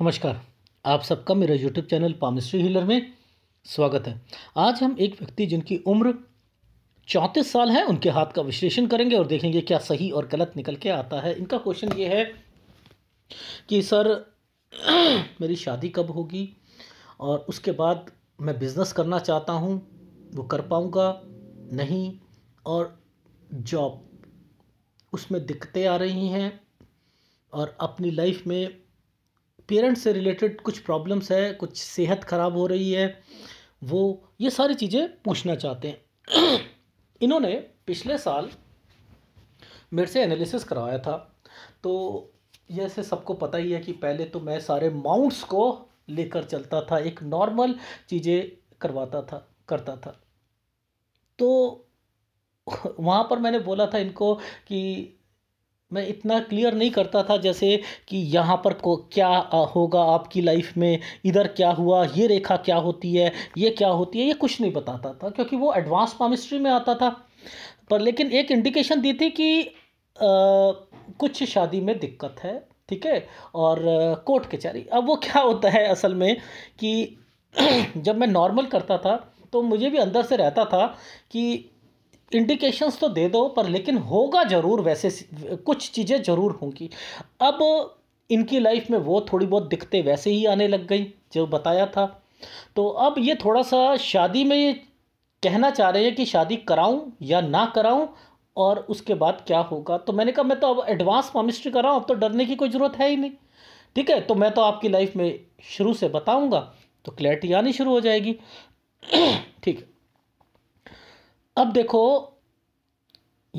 नमस्कार आप सबका मेरा यूट्यूब चैनल पामिस्ट्री हीलर में स्वागत है आज हम एक व्यक्ति जिनकी उम्र चौंतीस साल है उनके हाथ का विश्लेषण करेंगे और देखेंगे क्या सही और गलत निकल के आता है इनका क्वेश्चन ये है कि सर मेरी शादी कब होगी और उसके बाद मैं बिज़नेस करना चाहता हूँ वो कर पाऊँगा नहीं और जॉब उसमें दिक्कतें आ रही हैं और अपनी लाइफ में पेरेंट्स से रिलेटेड कुछ प्रॉब्लम्स है कुछ सेहत ख़राब हो रही है वो ये सारी चीज़ें पूछना चाहते हैं इन्होंने पिछले साल मेरे से एनालिसिस करवाया था तो जैसे सबको पता ही है कि पहले तो मैं सारे माउंट्स को लेकर चलता था एक नॉर्मल चीज़ें करवाता था करता था तो वहाँ पर मैंने बोला था इनको कि मैं इतना क्लियर नहीं करता था जैसे कि यहाँ पर को क्या होगा आपकी लाइफ में इधर क्या हुआ ये रेखा क्या होती है ये क्या होती है ये कुछ नहीं बताता था क्योंकि वो एडवांस पामिस्ट्री में आता था पर लेकिन एक इंडिकेशन दी थी कि आ, कुछ शादी में दिक्कत है ठीक है और कोर्ट कचहरी अब वो क्या होता है असल में कि जब मैं नॉर्मल करता था तो मुझे भी अंदर से रहता था कि इंडिकेशंस तो दे दो पर लेकिन होगा ज़रूर वैसे कुछ चीज़ें ज़रूर होंगी अब इनकी लाइफ में वो थोड़ी बहुत दिखते वैसे ही आने लग गई जो बताया था तो अब ये थोड़ा सा शादी में ये कहना चाह रहे हैं कि शादी कराऊं या ना कराऊं और उसके बाद क्या होगा तो मैंने कहा मैं तो अब एडवांस पामिस्ट्री कर रहा हूँ अब तो डरने की कोई ज़रूरत है ही नहीं ठीक है तो मैं तो आपकी लाइफ में शुरू से बताऊँगा तो क्लैरिटी आनी शुरू हो जाएगी ठीक है अब देखो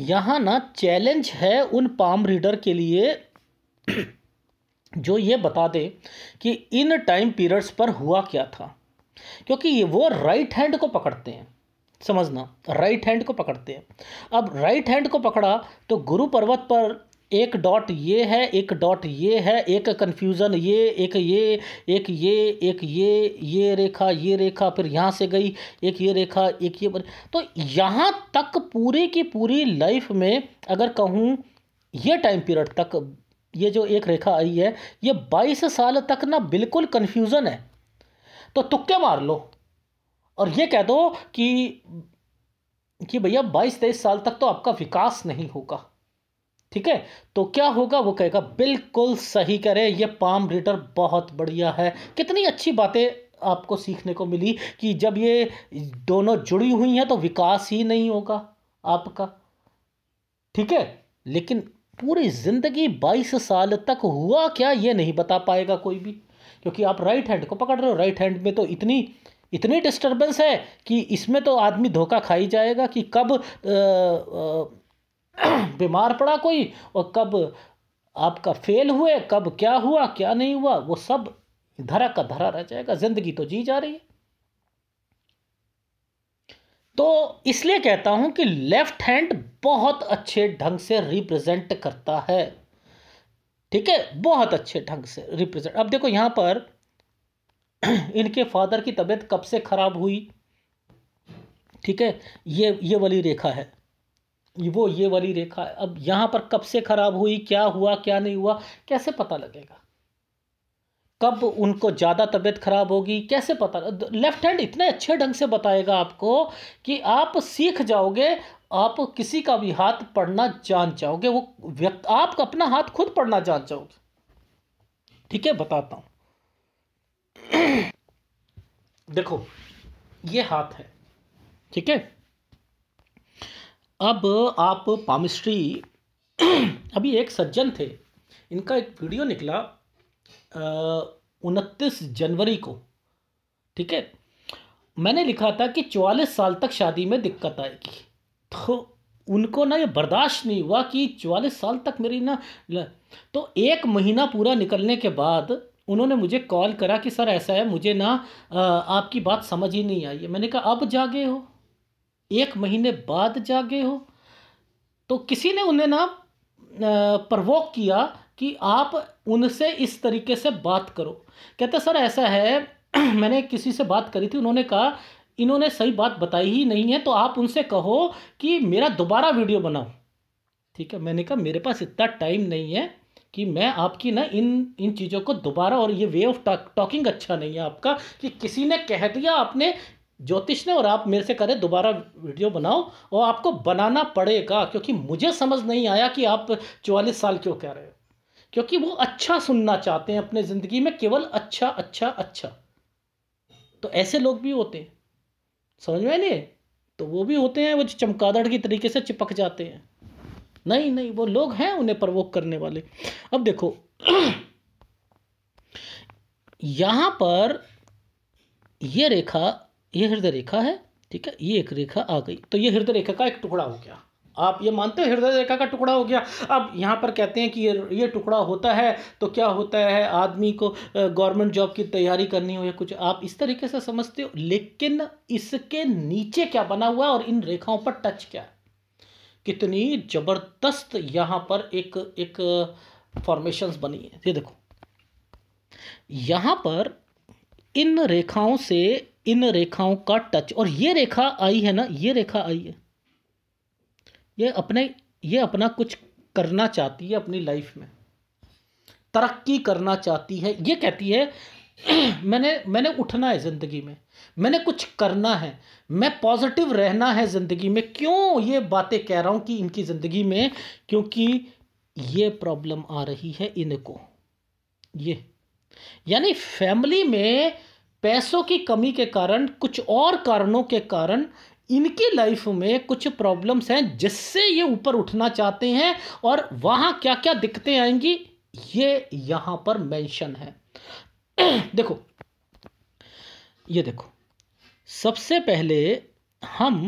यहाँ ना चैलेंज है उन पाम रीडर के लिए जो ये बता दे कि इन टाइम पीरियड्स पर हुआ क्या था क्योंकि ये वो राइट हैंड को पकड़ते हैं समझना राइट हैंड को पकड़ते हैं अब राइट हैंड को पकड़ा तो गुरु पर्वत पर एक डॉट ये है एक डॉट ये है एक कन्फ्यूज़न ये एक ये एक ये एक ये ये रेखा ये रेखा फिर यहाँ से गई एक ये रेखा एक ये तो यहाँ तक पूरे की पूरी लाइफ में अगर कहूँ ये टाइम पीरियड तक ये जो एक रेखा आई है ये बाईस साल तक ना बिल्कुल कन्फ्यूज़न है तो तुक्के मार लो और ये कह दो कि कि भैया बाईस तेईस साल तक तो आपका विकास नहीं होगा ठीक है तो क्या होगा वो कहेगा बिल्कुल सही करे ये पाम रीडर बहुत बढ़िया है कितनी अच्छी बातें आपको सीखने को मिली कि जब ये दोनों जुड़ी हुई हैं तो विकास ही नहीं होगा आपका ठीक है लेकिन पूरी ज़िंदगी 22 साल तक हुआ क्या ये नहीं बता पाएगा कोई भी क्योंकि आप राइट हैंड को पकड़ रहे हो राइट हैंड में तो इतनी इतनी डिस्टरबेंस है कि इसमें तो आदमी धोखा खा ही जाएगा कि कब आ, आ, बीमार पड़ा कोई और कब आपका फेल हुए कब क्या हुआ क्या नहीं हुआ वो सब धरा का धरा रह जाएगा जिंदगी तो जी जा रही है तो इसलिए कहता हूं कि लेफ्ट हैंड बहुत अच्छे ढंग से रिप्रेजेंट करता है ठीक है बहुत अच्छे ढंग से रिप्रेजेंट अब देखो यहां पर इनके फादर की तबीयत कब से खराब हुई ठीक है ये ये वाली रेखा है वो ये वाली रेखा है अब यहाँ पर कब से ख़राब हुई क्या हुआ क्या नहीं हुआ कैसे पता लगेगा कब उनको ज़्यादा तबीयत ख़राब होगी कैसे पता लेफ्ट हैंड इतने अच्छे ढंग से बताएगा आपको कि आप सीख जाओगे आप किसी का भी हाथ पढ़ना जान जाओगे वो व्यक्त आप अपना हाथ खुद पढ़ना जान जाओगे ठीक है बताता हूँ देखो ये हाथ है ठीक है अब आप पामिस्ट्री अभी एक सज्जन थे इनका एक वीडियो निकला उनतीस जनवरी को ठीक है मैंने लिखा था कि चौवालीस साल तक शादी में दिक्कत आएगी तो उनको ना ये बर्दाश्त नहीं हुआ कि चौवालीस साल तक मेरी ना तो एक महीना पूरा निकलने के बाद उन्होंने मुझे कॉल करा कि सर ऐसा है मुझे ना आपकी बात समझ ही नहीं आई है मैंने कहा अब जागे हो एक महीने बाद जागे हो तो किसी ने उन्हें ना प्रवोक किया कि आप उनसे इस तरीके से बात करो कहते सर ऐसा है मैंने किसी से बात करी थी उन्होंने कहा इन्होंने सही बात बताई ही नहीं है तो आप उनसे कहो कि मेरा दोबारा वीडियो बनाओ ठीक है मैंने कहा मेरे पास इतना टाइम नहीं है कि मैं आपकी ना इन इन चीज़ों को दोबारा और ये वे ऑफ टॉकिंग अच्छा नहीं है आपका कि किसी ने कह दिया आपने ज्योतिष ने और आप मेरे से करें दोबारा वीडियो बनाओ और आपको बनाना पड़ेगा क्योंकि मुझे समझ नहीं आया कि आप चौवालीस साल क्यों कह रहे हो क्योंकि वो अच्छा सुनना चाहते हैं अपने ज़िंदगी में केवल अच्छा अच्छा अच्छा तो ऐसे लोग भी होते हैं समझ में नहीं तो वो भी होते हैं वो जो चमकादड़ की तरीके से चिपक जाते हैं नहीं नहीं वो लोग हैं उन्हें प्रवोक करने वाले अब देखो यहां पर ये रेखा ये हृदय रेखा है ठीक है ये एक रेखा आ गई तो ये हृदय रेखा का एक टुकड़ा हो गया आप ये मानते हो हृदय रेखा का टुकड़ा हो गया अब यहाँ पर कहते हैं कि ये ये टुकड़ा होता है तो क्या होता है आदमी को गवर्नमेंट जॉब की तैयारी करनी हो या कुछ आप इस तरीके से समझते हो लेकिन इसके नीचे क्या बना हुआ है और इन रेखाओं पर टच क्या है कितनी जबरदस्त यहाँ पर एक एक फॉर्मेशंस बनी है ये देखो यहाँ पर इन रेखाओं से इन रेखाओं का टच और ये रेखा आई है ना ये रेखा आई है ये अपने ये अपना कुछ करना चाहती है अपनी लाइफ में तरक्की करना चाहती है ये कहती है मैंने मैंने उठना है ज़िंदगी में मैंने कुछ करना है मैं पॉजिटिव रहना है ज़िंदगी में क्यों ये बातें कह रहा हूँ कि इनकी ज़िंदगी में क्योंकि ये प्रॉब्लम आ रही है इनको ये यानी फैमिली में पैसों की कमी के कारण कुछ और कारणों के कारण इनकी लाइफ में कुछ प्रॉब्लम्स हैं जिससे ये ऊपर उठना चाहते हैं और वहाँ क्या क्या दिक्कतें आएंगी ये यहाँ पर मेंशन है देखो ये देखो सबसे पहले हम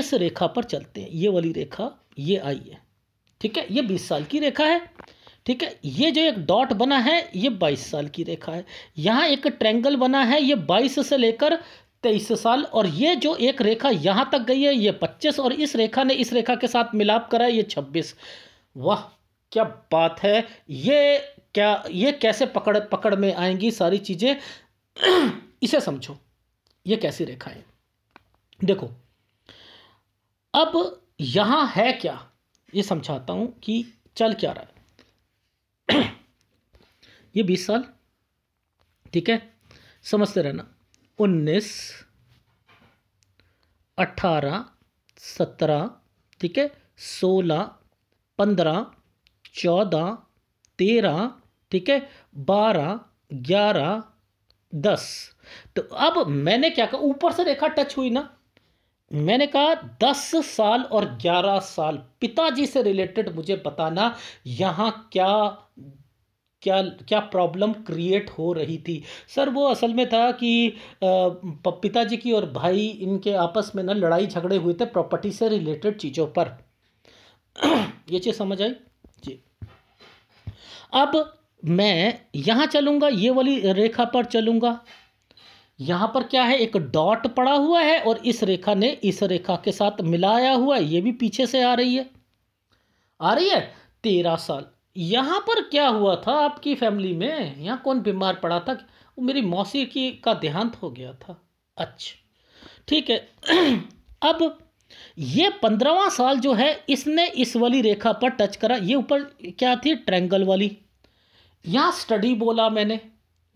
इस रेखा पर चलते हैं ये वाली रेखा ये आई है ठीक है ये बीस साल की रेखा है ठीक है ये जो एक डॉट बना है ये बाईस साल की रेखा है यहाँ एक ट्रैंगल बना है ये बाईस से लेकर तेईस साल और ये जो एक रेखा यहाँ तक गई है ये पच्चीस और इस रेखा ने इस रेखा के साथ मिलाप करा है ये छब्बीस वाह क्या बात है ये क्या ये कैसे पकड़ पकड़ में आएंगी सारी चीज़ें इसे समझो ये कैसी रेखा है देखो अब यहाँ है क्या ये समझाता हूँ कि चल क्या रहा है ये बीस साल ठीक है समझते रहना उन्नीस अठारह सत्रह ठीक है सोलह पंद्रह चौदह तेरह ठीक है बारह ग्यारह दस तो अब मैंने क्या कहा ऊपर से रेखा टच हुई ना मैंने कहा दस साल और ग्यारह साल पिताजी से रिलेटेड मुझे बताना यहाँ क्या क्या क्या प्रॉब्लम क्रिएट हो रही थी सर वो असल में था कि पिताजी की और भाई इनके आपस में ना लड़ाई झगड़े हुए थे प्रॉपर्टी से रिलेटेड चीज़ों पर ये चीज़ समझ आई जी अब मैं यहाँ चलूँगा ये वाली रेखा पर चलूँगा यहाँ पर क्या है एक डॉट पड़ा हुआ है और इस रेखा ने इस रेखा के साथ मिलाया हुआ है ये भी पीछे से आ रही है आ रही है तेरह साल यहाँ पर क्या हुआ था आपकी फैमिली में यहाँ कौन बीमार पड़ा था वो मेरी मौसी की का देहांत हो गया था अच्छा ठीक है अब ये पंद्रहवा साल जो है इसने इस वाली रेखा पर टच करा ये ऊपर क्या थी ट्रैंगल वाली यहाँ स्टडी बोला मैंने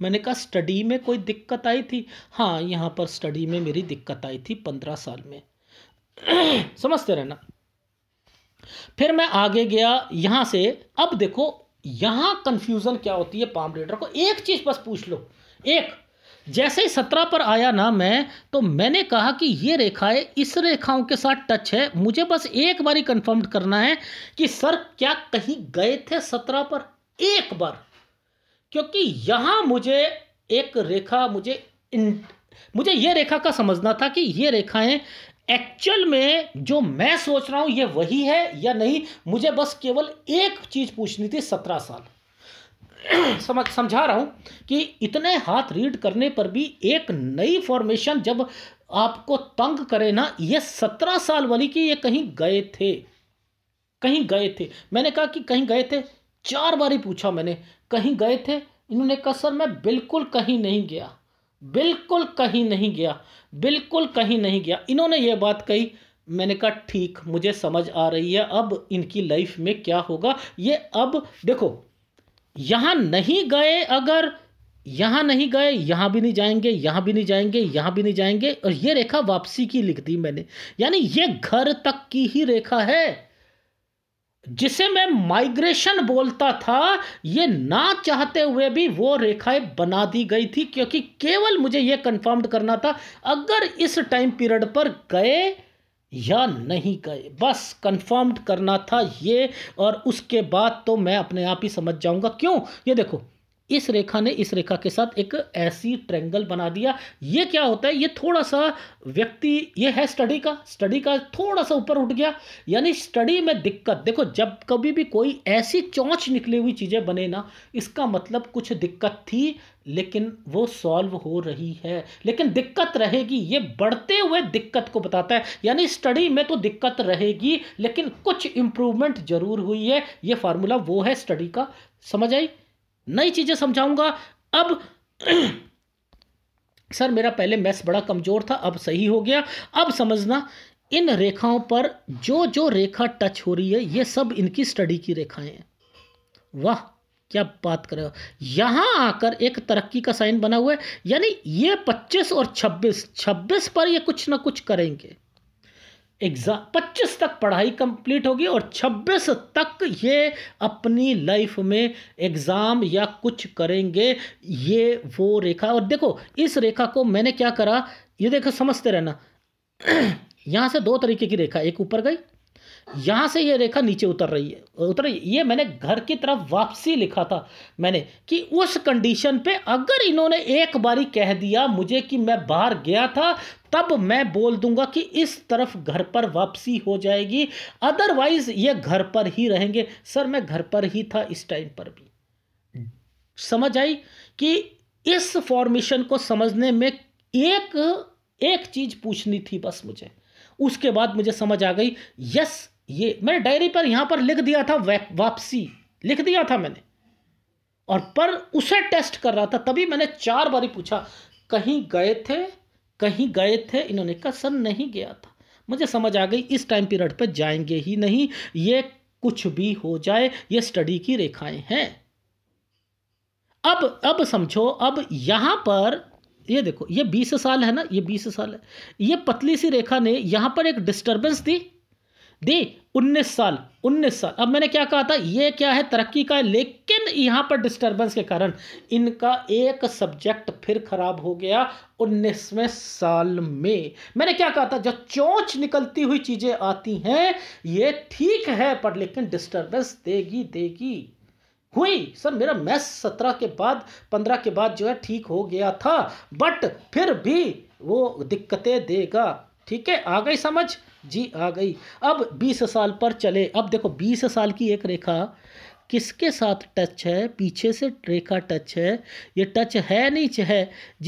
मैंने कहा स्टडी में कोई दिक्कत आई थी हाँ यहाँ पर स्टडी में मेरी दिक्कत आई थी पंद्रह साल में समझते रहना फिर मैं आगे गया यहाँ से अब देखो यहाँ कंफ्यूजन क्या होती है पाम रीडर को एक चीज़ बस पूछ लो एक जैसे ही सत्रह पर आया ना मैं तो मैंने कहा कि ये रेखाएं इस रेखाओं के साथ टच है मुझे बस एक बार कंफर्म करना है कि सर क्या कहीं गए थे सत्रह पर एक बार क्योंकि यहां मुझे एक रेखा मुझे इन मुझे ये रेखा का समझना था कि ये रेखाएं एक्चुअल में जो मैं सोच रहा हूं ये वही है या नहीं मुझे बस केवल एक चीज़ पूछनी थी सत्रह साल समझ समझा रहा हूं कि इतने हाथ रीड करने पर भी एक नई फॉर्मेशन जब आपको तंग करे ना ये सत्रह साल वाली कि ये कहीं गए थे कहीं गए थे मैंने कहा कि कहीं गए थे चार बार ही पूछा मैंने कहीं गए थे इन्होंने कहा सर मैं बिल्कुल कहीं नहीं गया बिल्कुल कहीं नहीं गया बिल्कुल कहीं नहीं गया इन्होंने ये बात कही मैंने कहा ठीक मुझे समझ आ रही है अब इनकी लाइफ में क्या होगा ये अब देखो यहाँ नहीं गए अगर यहाँ नहीं गए यहाँ भी नहीं जाएंगे यहाँ भी नहीं जाएंगे यहाँ भी नहीं जाएंगे और ये रेखा वापसी की लिख दी मैंने यानी ये घर तक की ही रेखा है जिसे मैं माइग्रेशन बोलता था ये ना चाहते हुए भी वो रेखाएं बना दी गई थी क्योंकि केवल मुझे ये कंफर्म्ड करना था अगर इस टाइम पीरियड पर गए या नहीं गए बस कंफर्म्ड करना था ये और उसके बाद तो मैं अपने आप ही समझ जाऊंगा क्यों ये देखो इस रेखा ने इस रेखा के साथ एक ऐसी ट्रेंगल बना दिया ये क्या होता है ये थोड़ा सा व्यक्ति ये है स्टडी का स्टडी का थोड़ा सा ऊपर उठ गया यानी स्टडी में दिक्कत देखो जब कभी भी कोई ऐसी चौंच निकली हुई चीज़ें बने ना इसका मतलब कुछ दिक्कत थी लेकिन वो सॉल्व हो रही है लेकिन दिक्कत रहेगी ये बढ़ते हुए दिक्कत को बताता है यानी स्टडी में तो दिक्कत रहेगी लेकिन कुछ इम्प्रूवमेंट जरूर हुई है ये फार्मूला वो है स्टडी का समझ आई नई चीज़ें समझाऊंगा अब सर मेरा पहले मैथ्स बड़ा कमज़ोर था अब सही हो गया अब समझना इन रेखाओं पर जो जो रेखा टच हो रही है ये सब इनकी स्टडी की रेखाएं हैं वाह क्या बात कर रहे हो यहाँ आकर एक तरक्की का साइन बना हुआ है यानी ये 25 और 26 26 पर ये कुछ ना कुछ करेंगे एग्ज़ाम पच्चीस तक पढ़ाई कंप्लीट होगी और छब्बीस तक ये अपनी लाइफ में एग्ज़ाम या कुछ करेंगे ये वो रेखा और देखो इस रेखा को मैंने क्या करा ये देखो समझते रहना यहाँ से दो तरीके की रेखा एक ऊपर गई यहाँ से ये रेखा नीचे उतर रही है उतर रही है ये मैंने घर की तरफ वापसी लिखा था मैंने कि उस कंडीशन पे अगर इन्होंने एक बारी कह दिया मुझे कि मैं बाहर गया था तब मैं बोल दूंगा कि इस तरफ घर पर वापसी हो जाएगी अदरवाइज ये घर पर ही रहेंगे सर मैं घर पर ही था इस टाइम पर भी समझ आई कि इस फॉर्मेशन को समझने में एक एक चीज पूछनी थी बस मुझे उसके बाद मुझे समझ आ गई यस ये मैंने डायरी पर यहाँ पर लिख दिया था वापसी लिख दिया था मैंने और पर उसे टेस्ट कर रहा था तभी मैंने चार बारी पूछा कहीं गए थे कहीं गए थे इन्होंने कहा सर नहीं गया था मुझे समझ आ गई इस टाइम पीरियड पर जाएंगे ही नहीं ये कुछ भी हो जाए ये स्टडी की रेखाएं हैं अब अब समझो अब यहां पर ये देखो ये बीस साल है ना ये बीस साल है ये पतली सी रेखा ने यहां पर एक डिस्टर्बेंस दी दी उन्नीस साल उन्नीस साल अब मैंने क्या कहा था ये क्या है तरक्की का है लेकिन यहाँ पर डिस्टरबेंस के कारण इनका एक सब्जेक्ट फिर खराब हो गया उन्नीसवें साल में मैंने क्या कहा था जब चोंच निकलती हुई चीज़ें आती हैं ये ठीक है पर लेकिन डिस्टरबेंस देगी देगी हुई सर मेरा मैथ सत्रह के बाद पंद्रह के बाद जो है ठीक हो गया था बट फिर भी वो दिक्कतें देगा ठीक है आ गई समझ जी आ गई अब बीस साल पर चले अब देखो बीस साल की एक रेखा किसके साथ टच है पीछे से रेखा टच है ये टच है नहीं है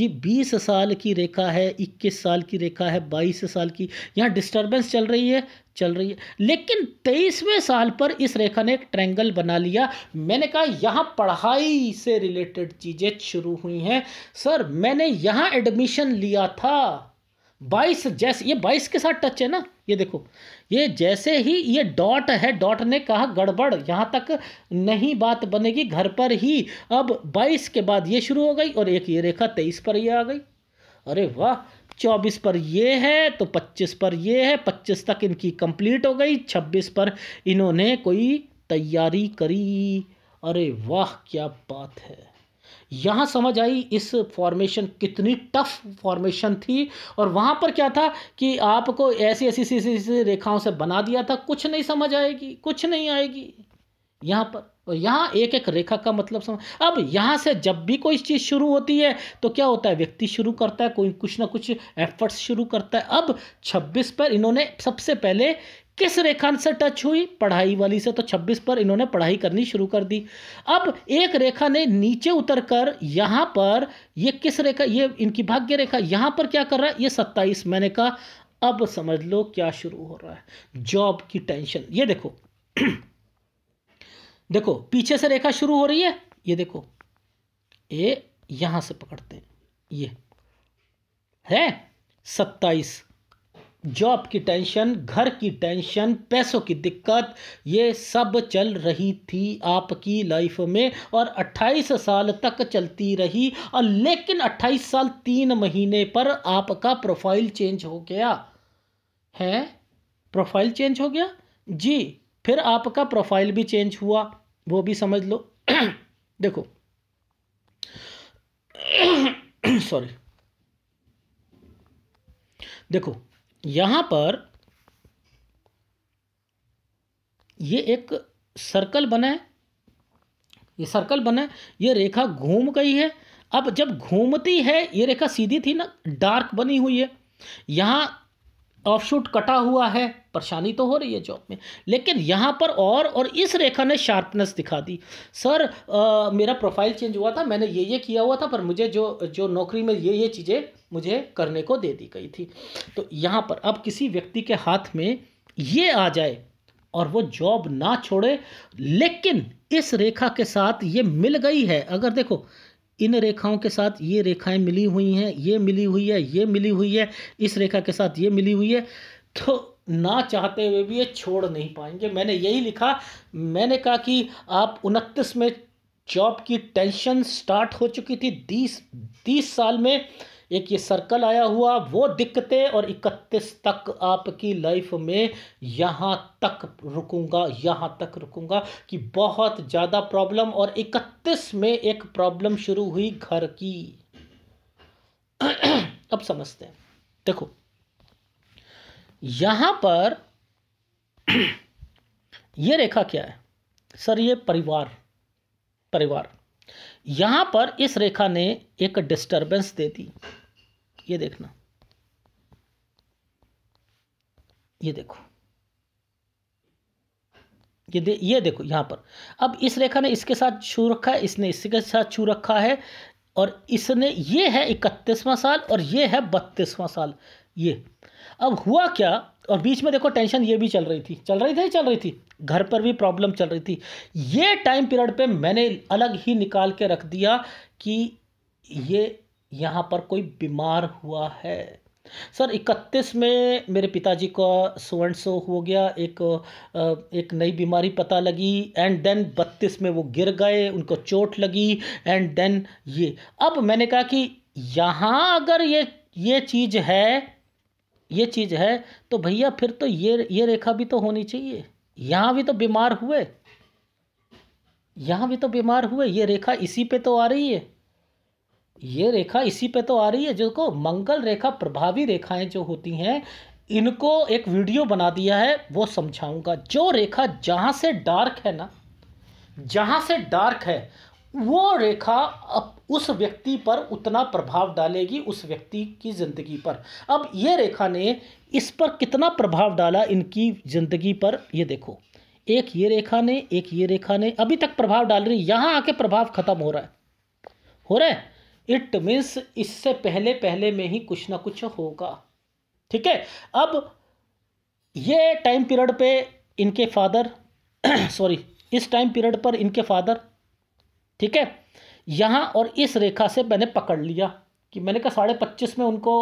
जी बीस साल की रेखा है इक्कीस साल की रेखा है बाईस साल की यहाँ डिस्टर्बेंस चल रही है चल रही है लेकिन तेईसवें साल पर इस रेखा ने एक ट्रैंगल बना लिया मैंने कहा यहाँ पढ़ाई से रिलेटेड चीज़ें शुरू हुई हैं सर मैंने यहाँ एडमिशन लिया था बाईस जैसे ये बाईस के साथ टच है ना ये देखो ये जैसे ही ये डॉट है डॉट ने कहा गड़बड़ यहाँ तक नहीं बात बनेगी घर पर ही अब 22 के बाद ये शुरू हो गई और एक ये रेखा 23 पर ये आ गई अरे वाह चौबीस पर ये है तो पच्चीस पर ये है पच्चीस तक इनकी कंप्लीट हो गई छब्बीस पर इन्होंने कोई तैयारी करी अरे वाह क्या बात है यहाँ समझ आई इस फॉर्मेशन कितनी टफ फॉर्मेशन थी और वहाँ पर क्या था कि आपको ऐसी ऐसी सी सी रेखाओं से बना दिया था कुछ नहीं समझ आएगी कुछ नहीं आएगी यहाँ पर और यहाँ एक एक रेखा का मतलब समझ अब यहाँ से जब भी कोई चीज़ शुरू होती है तो क्या होता है व्यक्ति शुरू करता है कोई कुछ ना कुछ एफर्ट्स शुरू करता है अब 26 पर इन्होंने सबसे पहले किस रेखा से टच हुई पढ़ाई वाली से तो 26 पर इन्होंने पढ़ाई करनी शुरू कर दी अब एक रेखा ने नीचे उतर कर यहाँ पर ये किस रेखा ये इनकी भाग्य रेखा यहाँ पर क्या कर रहा है ये 27 मैंने कहा अब समझ लो क्या शुरू हो रहा है जॉब की टेंशन ये देखो देखो पीछे से रेखा शुरू हो रही है ये देखो ये यहां से पकड़ते हैं ये है सत्ताईस जॉब की टेंशन घर की टेंशन पैसों की दिक्कत ये सब चल रही थी आपकी लाइफ में और 28 साल तक चलती रही और लेकिन 28 साल तीन महीने पर आपका प्रोफाइल चेंज हो गया है प्रोफाइल चेंज हो गया जी फिर आपका प्रोफाइल भी चेंज हुआ वो भी समझ लो देखो सॉरी देखो यहां पर ये एक सर्कल बना है ये सर्कल बना है ये रेखा घूम गई है अब जब घूमती है ये रेखा सीधी थी ना डार्क बनी हुई है यहां शूट कटा हुआ है परेशानी तो हो रही है जॉब में लेकिन यहाँ पर और और इस रेखा ने शार्पनेस दिखा दी सर आ, मेरा प्रोफाइल चेंज हुआ था मैंने ये ये किया हुआ था पर मुझे जो जो नौकरी में ये ये चीज़ें मुझे करने को दे दी गई थी तो यहाँ पर अब किसी व्यक्ति के हाथ में ये आ जाए और वो जॉब ना छोड़े लेकिन इस रेखा के साथ ये मिल गई है अगर देखो इन रेखाओं के साथ ये रेखाएं मिली हुई हैं ये मिली हुई है ये मिली हुई है इस रेखा के साथ ये मिली हुई है तो ना चाहते हुए भी ये छोड़ नहीं पाएंगे मैंने यही लिखा मैंने कहा कि आप उनतीस में जॉब की टेंशन स्टार्ट हो चुकी थी तीस तीस साल में एक ये सर्कल आया हुआ वो दिक्कतें और इकतीस तक आपकी लाइफ में यहाँ तक रुकूंगा यहाँ तक रुकूंगा कि बहुत ज़्यादा प्रॉब्लम और इकतीस में एक प्रॉब्लम शुरू हुई घर की अब समझते हैं देखो यहाँ पर ये रेखा क्या है सर ये परिवार परिवार यहाँ पर इस रेखा ने एक डिस्टरबेंस दे दी ये देखना ये देखो ये दे, ये देखो यहां पर अब इस रेखा ने इसके साथ छू रखा है इसने इसके साथ छू रखा है और इसने ये है इकतीसवां साल और ये है बत्तीसवां साल ये अब हुआ क्या और बीच में देखो टेंशन ये भी चल रही थी चल रही थी चल रही थी घर पर भी प्रॉब्लम चल रही थी ये टाइम पीरियड पे मैंने अलग ही निकाल के रख दिया कि ये यहाँ पर कोई बीमार हुआ है सर इकतीस में मेरे पिताजी का स्वर्ण शो हो गया एक एक नई बीमारी पता लगी एंड देन बत्तीस में वो गिर गए उनको चोट लगी एंड देन ये अब मैंने कहा कि यहाँ अगर ये ये चीज़ है ये चीज़ है तो भैया फिर तो ये ये रेखा भी तो होनी चाहिए यहाँ भी तो बीमार हुए यहाँ भी तो बीमार हुए ये रेखा इसी पे तो आ रही है ये रेखा इसी पे तो आ रही है जो को मंगल रेखा प्रभावी रेखाएं जो होती हैं इनको एक वीडियो बना दिया है वो समझाऊंगा जो रेखा जहां से डार्क है ना जहां से डार्क है वो रेखा अब उस व्यक्ति पर उतना प्रभाव डालेगी उस व्यक्ति की ज़िंदगी पर अब ये रेखा ने इस पर कितना प्रभाव डाला इनकी ज़िंदगी पर ये देखो एक ये रेखा ने एक ये रेखा ने अभी तक प्रभाव डाल रही यहां आके प्रभाव खत्म हो रहा है हो रहा है इट मीन्स इससे पहले पहले में ही कुछ ना कुछ होगा ठीक है अब ये टाइम पीरियड पे इनके फादर सॉरी इस टाइम पीरियड पर इनके फादर ठीक है यहाँ और इस रेखा से मैंने पकड़ लिया कि मैंने कहा साढ़े पच्चीस में उनको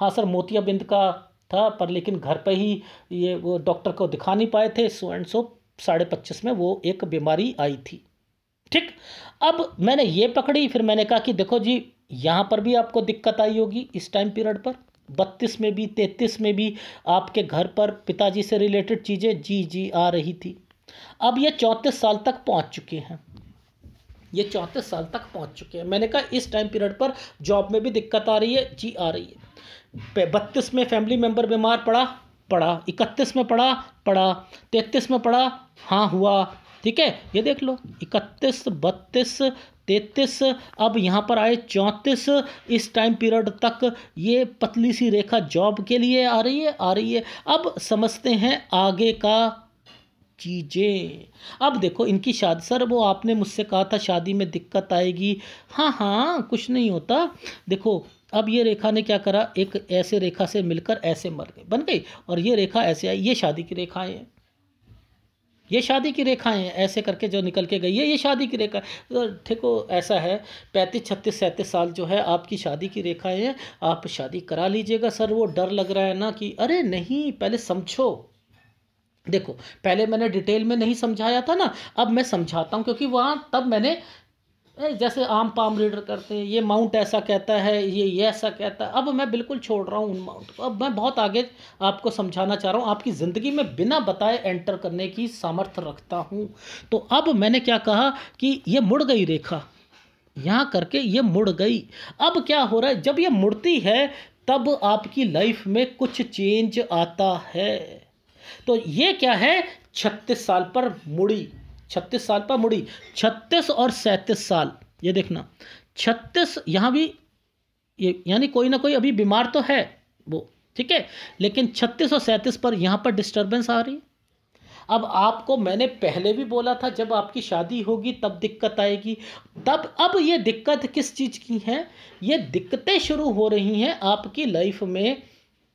हाँ सर मोतियाबिंद का था पर लेकिन घर पे ही ये वो डॉक्टर को दिखा नहीं पाए थे सो एंड सो साढ़े पच्चीस में वो एक बीमारी आई थी ठीक अब मैंने ये पकड़ी फिर मैंने कहा कि देखो जी यहाँ पर भी आपको दिक्कत आई होगी इस टाइम पीरियड पर बत्तीस में भी तैतीस में भी आपके घर पर पिताजी से रिलेटेड चीज़ें जी जी आ रही थी अब ये चौंतीस साल तक पहुँच चुके हैं ये चौंतीस साल तक पहुँच चुके हैं मैंने कहा इस टाइम पीरियड पर जॉब में भी दिक्कत आ रही है जी आ रही है बत्तीस में फैमिली मेम्बर बीमार पड़ा पड़ा इकतीस में पड़ा पड़ा तैतीस में पड़ा हाँ हुआ ठीक है ये देख लो इकतीस बत्तीस तैतीस अब यहाँ पर आए चौंतीस इस टाइम पीरियड तक ये पतली सी रेखा जॉब के लिए आ रही है आ रही है अब समझते हैं आगे का चीज़ें अब देखो इनकी शादी सर वो आपने मुझसे कहा था शादी में दिक्कत आएगी हाँ हाँ कुछ नहीं होता देखो अब ये रेखा ने क्या करा एक ऐसे रेखा से मिलकर ऐसे मर गए बन गई और ये रेखा ऐसे आई ये शादी की रेखाएं हैं ये शादी की रेखाएं ऐसे करके जो निकल के गई है ये शादी की रेखा तो देखो ऐसा है पैंतीस छत्तीस सैंतीस साल जो है आपकी शादी की रेखाएं हैं आप शादी करा लीजिएगा सर वो डर लग रहा है ना कि अरे नहीं पहले समझो देखो पहले मैंने डिटेल में नहीं समझाया था ना अब मैं समझाता हूँ क्योंकि वहाँ तब मैंने जैसे आम पाम रीडर करते हैं ये माउंट ऐसा कहता है ये ये ऐसा कहता है अब मैं बिल्कुल छोड़ रहा हूँ उन माउंट को अब मैं बहुत आगे आपको समझाना चाह रहा हूँ आपकी ज़िंदगी में बिना बताए एंटर करने की सामर्थ्य रखता हूँ तो अब मैंने क्या कहा कि ये मुड़ गई रेखा यहाँ करके ये मुड़ गई अब क्या हो रहा है जब ये मुड़ती है तब आपकी लाइफ में कुछ चेंज आता है तो ये क्या है छत्तीस साल पर मुड़ी छत्तीस साल पर मुड़ी छत्तीस और सैंतीस साल ये देखना छत्तीस यहाँ भी ये यानी कोई ना कोई अभी बीमार तो है वो ठीक है लेकिन छत्तीस और सैंतीस पर यहाँ पर डिस्टर्बेंस आ रही है अब आपको मैंने पहले भी बोला था जब आपकी शादी होगी तब दिक्कत आएगी तब अब ये दिक्कत किस चीज़ की है ये दिक्कतें शुरू हो रही हैं आपकी लाइफ में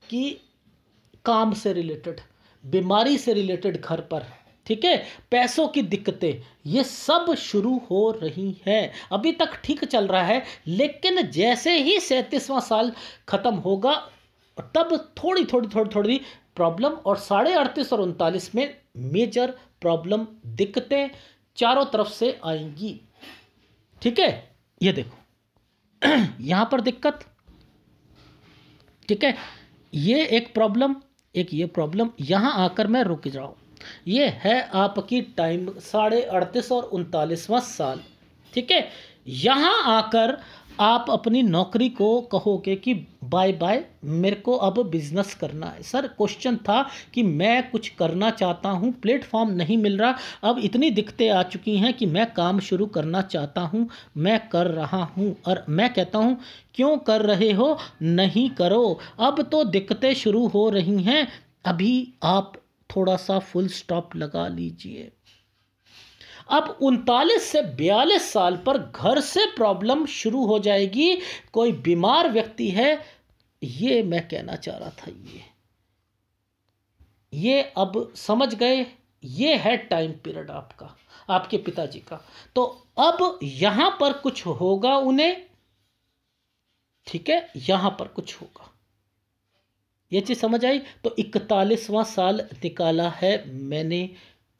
कि काम से रिलेटेड बीमारी से रिलेटेड घर पर ठीक है पैसों की दिक्कतें ये सब शुरू हो रही हैं अभी तक ठीक चल रहा है लेकिन जैसे ही सैंतीसवां साल ख़त्म होगा तब थोड़ी थोड़ी थोड़ी थोड़ी प्रॉब्लम और साढ़े अड़तीस और उनतालीस में मेजर प्रॉब्लम दिक्कतें चारों तरफ से आएंगी ठीक है ये देखो यहां पर दिक्कत ठीक है ये एक प्रॉब्लम एक ये प्रॉब्लम यहां आकर मैं रुक जाऊं ये है आपकी टाइम साढ़े अड़तीस और उनतालीसवां साल ठीक है यहाँ आकर आप अपनी नौकरी को कहोगे कि बाय बाय मेरे को अब बिजनेस करना है सर क्वेश्चन था कि मैं कुछ करना चाहता हूँ प्लेटफॉर्म नहीं मिल रहा अब इतनी दिक्कतें आ चुकी हैं कि मैं काम शुरू करना चाहता हूँ मैं कर रहा हूँ और मैं कहता हूँ क्यों कर रहे हो नहीं करो अब तो दिक्कतें शुरू हो रही हैं अभी आप थोड़ा सा फुल स्टॉप लगा लीजिए अब उनतालीस से बयालीस साल पर घर से प्रॉब्लम शुरू हो जाएगी कोई बीमार व्यक्ति है ये मैं कहना चाह रहा था ये ये अब समझ गए ये है टाइम पीरियड आपका आपके पिताजी का तो अब यहां पर कुछ होगा उन्हें ठीक है यहां पर कुछ होगा ये चीज़ समझ आई तो इकतालीसवां साल निकाला है मैंने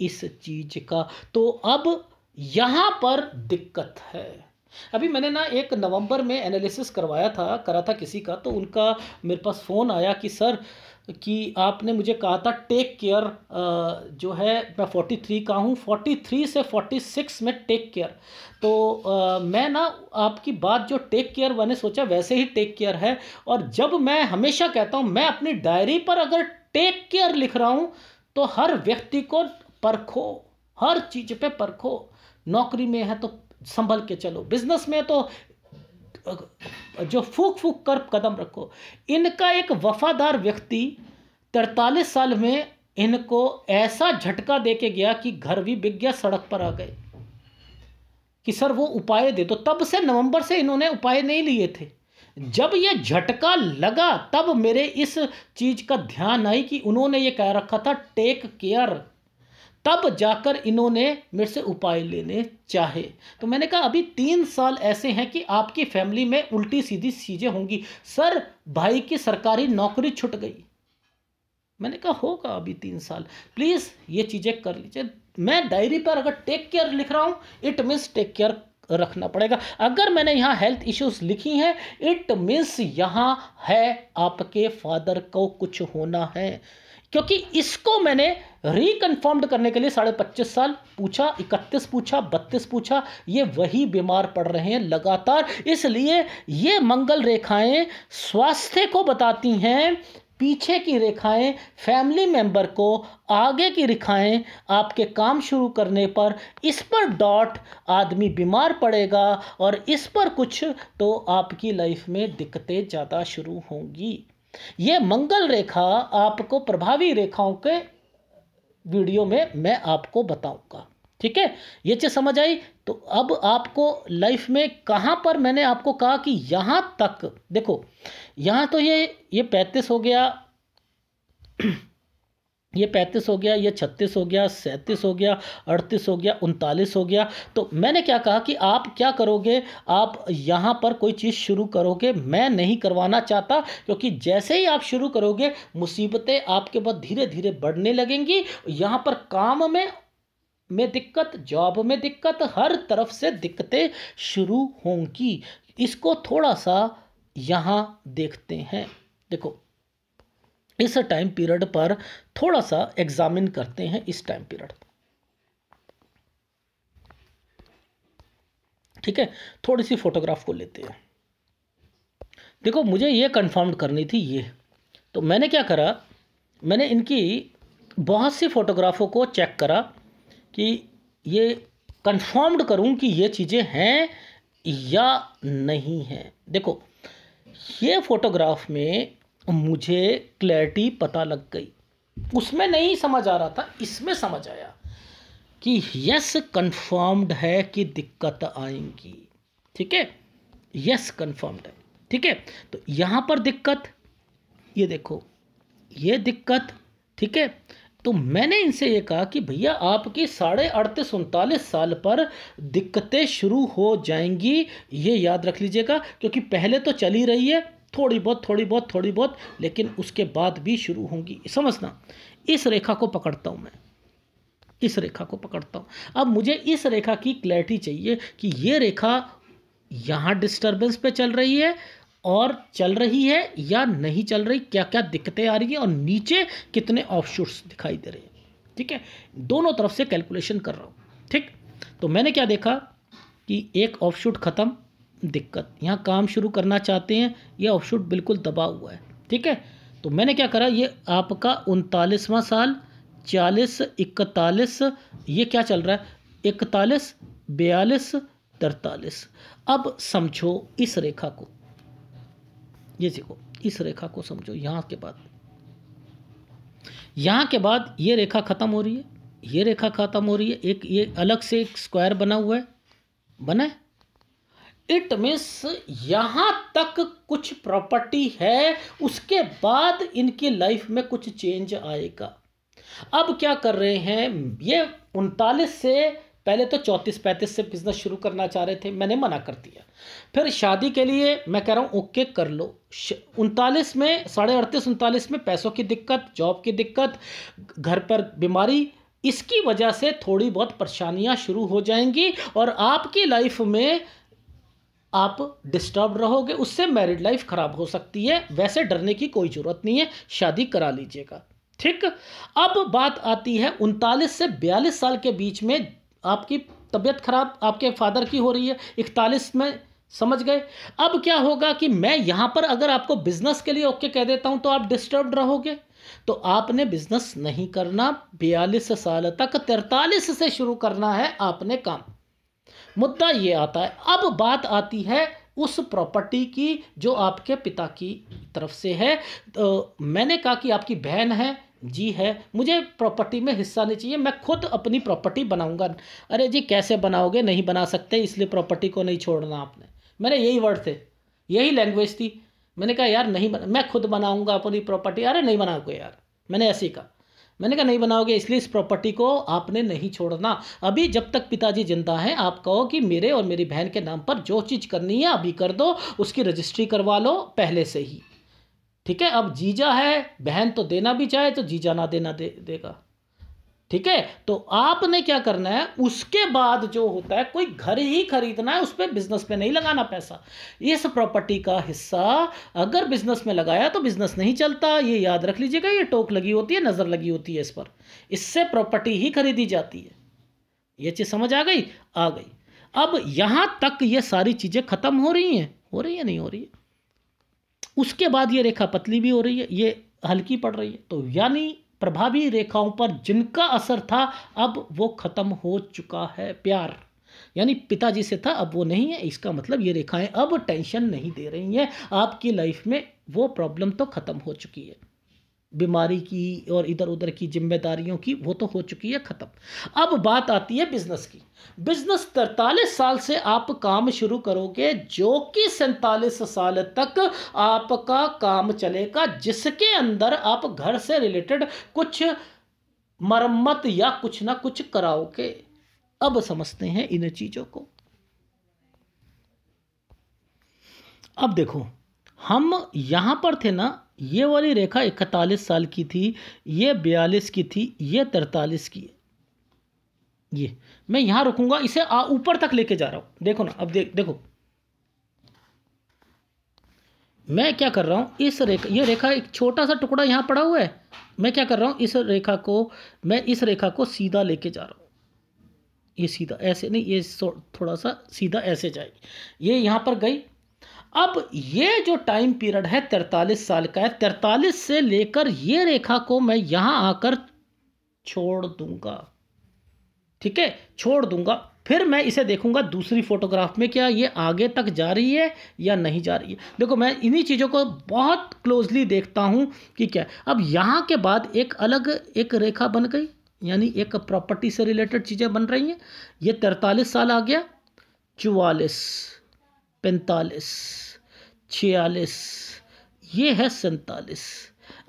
इस चीज़ का तो अब यहाँ पर दिक्कत है अभी मैंने ना एक नवंबर में एनालिसिस करवाया था करा था किसी का तो उनका मेरे पास फ़ोन आया कि सर कि आपने मुझे कहा था टेक केयर जो है मैं फोर्टी थ्री का हूँ फोर्टी थ्री से फोर्टी सिक्स में टेक केयर तो आ, मैं ना आपकी बात जो टेक केयर मैंने सोचा वैसे ही टेक केयर है और जब मैं हमेशा कहता हूँ मैं अपनी डायरी पर अगर टेक केयर लिख रहा हूँ तो हर व्यक्ति को परखो हर चीज़ पे परखो नौकरी में है तो संभल के चलो बिजनेस में तो जो फूक फूक कर कदम रखो इनका एक वफादार व्यक्ति तरतालीस साल में इनको ऐसा झटका दे के गया कि घर भी बिक गया सड़क पर आ गए कि सर वो उपाय दे दो तो तब से नवंबर से इन्होंने उपाय नहीं लिए थे जब ये झटका लगा तब मेरे इस चीज़ का ध्यान आई कि उन्होंने ये कह रखा था टेक केयर तब जाकर इन्होंने मेरे से उपाय लेने चाहे तो मैंने कहा अभी तीन साल ऐसे हैं कि आपकी फैमिली में उल्टी सीधी चीज़ें होंगी सर भाई की सरकारी नौकरी छुट गई मैंने कहा होगा अभी तीन साल प्लीज़ ये चीज़ें कर लीजिए मैं डायरी पर अगर टेक केयर लिख रहा हूँ इट मीन्स टेक केयर रखना पड़ेगा अगर मैंने यहाँ हेल्थ इश्यूज लिखी हैं इट मीन्स यहाँ है आपके फादर को कुछ होना है क्योंकि इसको मैंने रिकन्फर्म्ड करने के लिए साढ़े पच्चीस साल पूछा इकतीस पूछा बत्तीस पूछा ये वही बीमार पड़ रहे हैं लगातार इसलिए ये मंगल रेखाएं स्वास्थ्य को बताती हैं पीछे की रेखाएं फैमिली मेंबर को आगे की रेखाएं आपके काम शुरू करने पर इस पर डॉट आदमी बीमार पड़ेगा और इस पर कुछ तो आपकी लाइफ में दिक्कतें ज़्यादा शुरू होंगी ये मंगल रेखा आपको प्रभावी रेखाओं के वीडियो में मैं आपको बताऊंगा ठीक है ये चीज़ समझ आई तो अब आपको लाइफ में कहां पर मैंने आपको कहा कि यहां तक देखो यहां तो ये ये पैंतीस हो गया ये पैंतीस हो गया ये छत्तीस हो गया सैंतीस हो गया अड़तीस हो गया उनतालीस हो गया तो मैंने क्या कहा कि आप क्या करोगे आप यहाँ पर कोई चीज़ शुरू करोगे मैं नहीं करवाना चाहता क्योंकि जैसे ही आप शुरू करोगे मुसीबतें आपके बाद धीरे धीरे बढ़ने लगेंगी यहाँ पर काम में में दिक्कत जॉब में दिक्कत हर तरफ से दिक्कतें शुरू होंगी इसको थोड़ा सा यहाँ देखते हैं देखो इस टाइम पीरियड पर थोड़ा सा एग्जामिन करते हैं इस टाइम पीरियड ठीक है थोड़ी सी फोटोग्राफ को लेते हैं देखो मुझे ये कन्फर्म्ड करनी थी ये तो मैंने क्या करा मैंने इनकी बहुत सी फ़ोटोग्राफों को चेक करा कि ये कंफर्म्ड करूं कि ये चीज़ें हैं या नहीं हैं देखो ये फ़ोटोग्राफ में मुझे क्लैरिटी पता लग गई उसमें नहीं समझ आ रहा था इसमें समझ आया कि यस कंफर्म्ड है कि दिक्कत आएंगी ठीक है यस कंफर्म्ड है ठीक है तो यहाँ पर दिक्कत ये देखो ये दिक्कत ठीक है तो मैंने इनसे ये कहा कि भैया आपकी साढ़े अड़तीस उनतालीस साल पर दिक्कतें शुरू हो जाएंगी ये याद रख लीजिएगा क्योंकि पहले तो चली रही है थोड़ी बहुत थोड़ी बहुत थोड़ी बहुत लेकिन उसके बाद भी शुरू होंगी समझना इस रेखा को पकड़ता हूँ मैं इस रेखा को पकड़ता हूँ अब मुझे इस रेखा की क्लैरिटी चाहिए कि ये रेखा यहाँ डिस्टर्बेंस पे चल रही है और चल रही है या नहीं चल रही क्या क्या दिक्कतें आ रही हैं और नीचे कितने ऑफशूट्स दिखाई दे रहे हैं ठीक है दोनों तरफ से कैलकुलेशन कर रहा हूँ ठीक तो मैंने क्या देखा कि एक ऑफशूट ख़त्म दिक्कत यहाँ काम शुरू करना चाहते हैं ये ऑफशूट बिल्कुल दबा हुआ है ठीक है तो मैंने क्या करा ये आपका उनतालीसवां साल चालीस इकतालीस ये क्या चल रहा है इकतालीस बयालीस तरतालीस अब समझो इस रेखा को ये देखो इस रेखा को समझो यहाँ के बाद यहाँ के बाद ये रेखा ख़त्म हो रही है ये रेखा ख़त्म हो रही है एक ये अलग से एक स्क्वायर बना हुआ है बना है इट मीन्स यहाँ तक कुछ प्रॉपर्टी है उसके बाद इनकी लाइफ में कुछ चेंज आएगा अब क्या कर रहे हैं ये उनतालीस से पहले तो चौंतीस पैंतीस से बिजनेस शुरू करना चाह रहे थे मैंने मना कर दिया फिर शादी के लिए मैं कह रहा हूँ ओके कर लो उनतालीस में साढ़े अड़तीस उनतालीस में पैसों की दिक्कत जॉब की दिक्कत घर पर बीमारी इसकी वजह से थोड़ी बहुत परेशानियाँ शुरू हो जाएंगी और आपकी लाइफ में आप डिस्टर्ब रहोगे उससे मैरिड लाइफ खराब हो सकती है वैसे डरने की कोई ज़रूरत नहीं है शादी करा लीजिएगा ठीक अब बात आती है उनतालीस से बयालीस साल के बीच में आपकी तबीयत खराब आपके फादर की हो रही है इकतालीस में समझ गए अब क्या होगा कि मैं यहाँ पर अगर आपको बिजनेस के लिए ओके कह देता हूँ तो आप डिस्टर्ब रहोगे तो आपने बिजनेस नहीं करना बयालीस साल तक तैतालीस से शुरू करना है आपने काम मुद्दा ये आता है अब बात आती है उस प्रॉपर्टी की जो आपके पिता की तरफ से है तो मैंने कहा कि आपकी बहन है जी है मुझे प्रॉपर्टी में हिस्सा नहीं चाहिए मैं खुद अपनी प्रॉपर्टी बनाऊंगा अरे जी कैसे बनाओगे नहीं बना सकते इसलिए प्रॉपर्टी को नहीं छोड़ना आपने मैंने यही वर्ड थे यही लैंग्वेज थी मैंने कहा यार नहीं बना मैं खुद बनाऊंगा अपनी प्रॉपर्टी अरे नहीं बनाओगे यार मैंने ऐसे ही कहा मैंने कहा नहीं बनाओगे इसलिए इस प्रॉपर्टी को आपने नहीं छोड़ना अभी जब तक पिताजी जिंदा हैं आप कहो कि मेरे और मेरी बहन के नाम पर जो चीज़ करनी है अभी कर दो उसकी रजिस्ट्री करवा लो पहले से ही ठीक है अब जीजा है बहन तो देना भी चाहे तो जीजा ना देना दे देगा ठीक है तो आपने क्या करना है उसके बाद जो होता है कोई घर ही खरीदना है उस पर बिजनेस पे नहीं लगाना पैसा इस प्रॉपर्टी का हिस्सा अगर बिजनेस में लगाया तो बिजनेस नहीं चलता ये याद रख लीजिएगा ये टोक लगी होती है नज़र लगी होती है इस पर इससे प्रॉपर्टी ही खरीदी जाती है ये चीज़ समझ आ गई आ गई अब यहां तक ये सारी चीज़ें ख़त्म हो रही हैं हो रही है नहीं हो रही है उसके बाद ये रेखा पतली भी हो रही है ये हल्की पड़ रही है तो यानी प्रभावी रेखाओं पर जिनका असर था अब वो ख़त्म हो चुका है प्यार यानी पिताजी से था अब वो नहीं है इसका मतलब ये रेखाएं अब टेंशन नहीं दे रही हैं आपकी लाइफ में वो प्रॉब्लम तो ख़त्म हो चुकी है बीमारी की और इधर उधर की जिम्मेदारियों की वो तो हो चुकी है ख़त्म अब बात आती है बिज़नेस की बिज़नेस तरतालीस साल से आप काम शुरू करोगे जो कि सैंतालीस साल तक आपका काम चलेगा जिसके अंदर आप घर से रिलेटेड कुछ मरम्मत या कुछ ना कुछ कराओगे अब समझते हैं इन चीज़ों को अब देखो हम यहाँ पर थे ना ये वाली रेखा इकतालीस साल की थी ये बयालीस की थी ये तरतालीस की है ये मैं यहां रुकूंगा इसे ऊपर तक लेके जा रहा हूं देखो ना अब दे, देखो मैं क्या कर रहा हूं इस रेखा ये रेखा एक छोटा सा टुकड़ा यहां पड़ा हुआ है मैं क्या कर रहा हूं इस रेखा को मैं इस रेखा को सीधा लेके जा रहा हूं ये सीधा ऐसे नहीं ये थोड़ा सा सीधा ऐसे जाएगी ये यहां पर गई अब ये जो टाइम पीरियड है तैतालीस साल का है तैतालीस से लेकर ये रेखा को मैं यहां आकर छोड़ दूंगा ठीक है छोड़ दूंगा फिर मैं इसे देखूंगा दूसरी फोटोग्राफ में क्या ये आगे तक जा रही है या नहीं जा रही है देखो मैं इन्हीं चीज़ों को बहुत क्लोजली देखता हूं कि क्या अब यहाँ के बाद एक अलग एक रेखा बन गई यानी एक प्रॉपर्टी से रिलेटेड चीज़ें बन रही हैं ये तैंतालीस साल आ गया चवालीस पैंतालीस छियालीस ये है सैंतालीस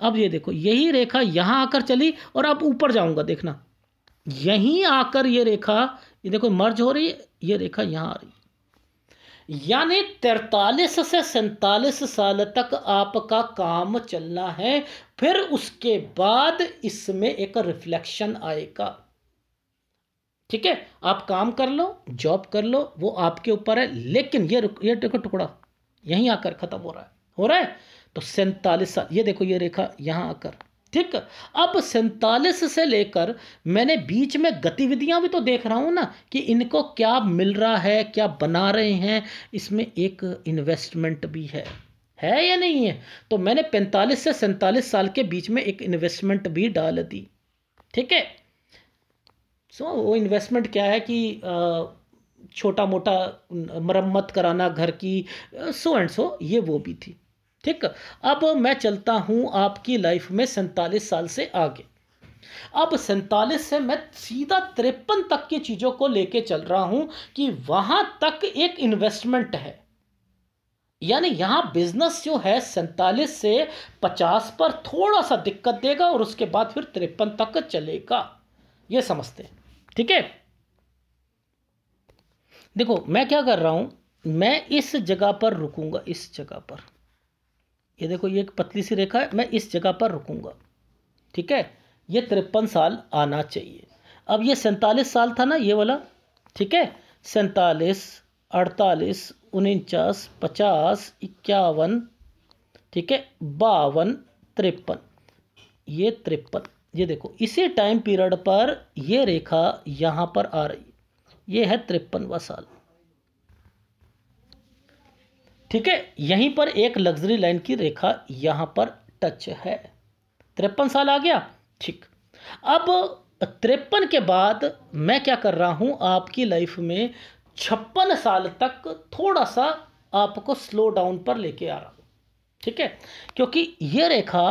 अब ये देखो यही रेखा यहाँ आकर चली और अब ऊपर जाऊँगा देखना यहीं आकर ये रेखा ये देखो मर्ज हो रही है ये रेखा यहाँ आ रही यानी तैतालीस से सैतालीस साल तक आपका काम चलना है फिर उसके बाद इसमें एक रिफ्लेक्शन आएगा ठीक है आप काम कर लो जॉब कर लो वो आपके ऊपर है लेकिन ये ये देखो टुकड़ा यहीं आकर ख़त्म हो रहा है हो रहा है तो सैंतालीस साल ये देखो ये रेखा यहाँ आकर ठीक अब सैंतालीस से लेकर मैंने बीच में गतिविधियां भी तो देख रहा हूं ना कि इनको क्या मिल रहा है क्या बना रहे हैं इसमें एक इन्वेस्टमेंट भी है है या नहीं है तो मैंने पैंतालीस से सैंतालीस साल के बीच में एक इन्वेस्टमेंट भी डाल दी ठीक है सो वो इन्वेस्टमेंट क्या है कि छोटा मोटा मरम्मत कराना घर की सो एंड सो ये वो भी थी ठीक अब मैं चलता हूँ आपकी लाइफ में सैंतालीस साल से आगे अब सैंतालीस से मैं सीधा तिरपन तक की चीज़ों को लेके चल रहा हूँ कि वहाँ तक एक इन्वेस्टमेंट है यानी यहाँ बिजनेस जो है सैंतालीस से पचास पर थोड़ा सा दिक्कत देगा और उसके बाद फिर तिरपन तक चलेगा ये समझते हैं ठीक है देखो मैं क्या कर रहा हूं मैं इस जगह पर रुकूंगा इस जगह पर ये देखो ये एक पतली सी रेखा है मैं इस जगह पर रुकूंगा ठीक है ये तिरपन साल आना चाहिए अब ये सैंतालीस साल था ना ये वाला ठीक है सैंतालीस अड़तालीस उनचास पचास इक्यावन ठीक है बावन तिरपन ये तिरपन ये देखो इसी टाइम पीरियड पर ये रेखा यहाँ पर आ रही ये है तिरपनवा साल ठीक है यहीं पर एक लग्जरी लाइन की रेखा यहाँ पर टच है तिरपन साल आ गया ठीक अब तिरपन के बाद मैं क्या कर रहा हूँ आपकी लाइफ में छप्पन साल तक थोड़ा सा आपको स्लो डाउन पर लेके आ रहा हूँ ठीक है क्योंकि ये रेखा